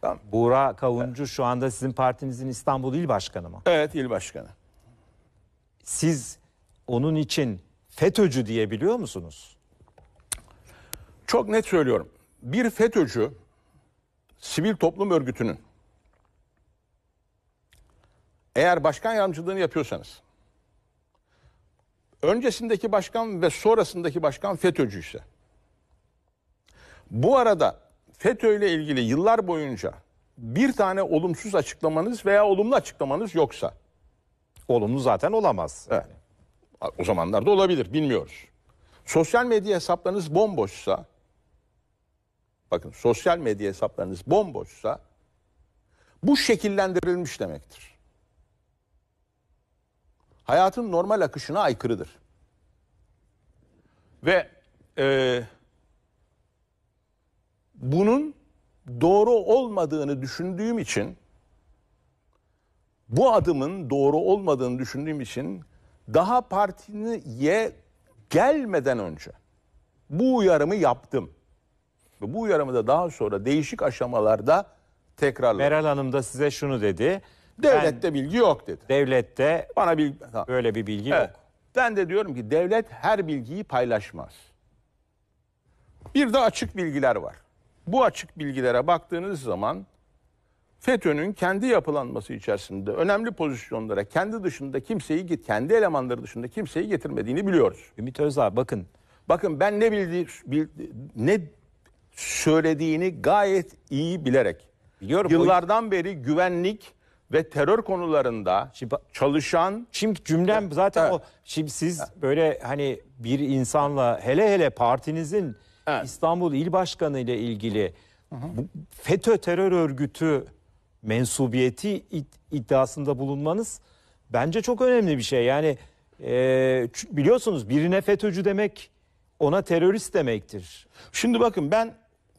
Tamam. Buğra Kavuncu evet. şu anda sizin partinizin İstanbul İl Başkanı mı? Evet İl başkanı. Siz onun için FETÖ'cü diyebiliyor musunuz? Çok net söylüyorum. Bir FETÖ'cü sivil toplum örgütünün eğer başkan yardımcılığını yapıyorsanız öncesindeki başkan ve sonrasındaki başkan FETÖ'cü ise bu arada FETÖ ile ilgili yıllar boyunca bir tane olumsuz açıklamanız veya olumlu açıklamanız yoksa Olumlu zaten olamaz. Evet. O zamanlarda olabilir bilmiyoruz. Sosyal medya hesaplarınız bomboşsa bakın sosyal medya hesaplarınız bomboşsa bu şekillendirilmiş demektir. Hayatın normal akışına aykırıdır. Ve e, bunun doğru olmadığını düşündüğüm için bu adımın doğru olmadığını düşündüğüm için daha partiye gelmeden önce bu uyarımı yaptım. Ve bu uyarımı da daha sonra değişik aşamalarda tekrarladım. Meral Hanım da size şunu dedi. Devlette ben, bilgi yok dedi. Devlette bana bil böyle bir bilgi evet. yok. Ben de diyorum ki devlet her bilgiyi paylaşmaz. Bir de açık bilgiler var bu açık bilgilere baktığınız zaman FETÖ'nün kendi yapılanması içerisinde önemli pozisyonlara kendi dışında kimseyi git kendi elemanları dışında kimseyi getirmediğini biliyoruz. Ümit Özdağ bakın. Bakın ben ne bildi, bildi ne söylediğini gayet iyi bilerek. Biliyorum. Yıllardan o... beri güvenlik ve terör konularında şimdi, çalışan şimdi cümlem zaten evet. o şimdi siz böyle hani bir insanla hele hele partinizin Evet. İstanbul İl Başkanı ile ilgili bu FETÖ terör örgütü mensubiyeti iddiasında bulunmanız bence çok önemli bir şey. Yani e, biliyorsunuz birine FETÖ'cü demek ona terörist demektir. Şimdi bakın ben